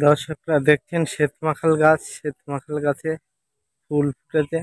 দর্শকরা দেখছেন শ্বেত মাখাল গাছ শ্বেত মাখাল গাছে ফুল ফুটেছে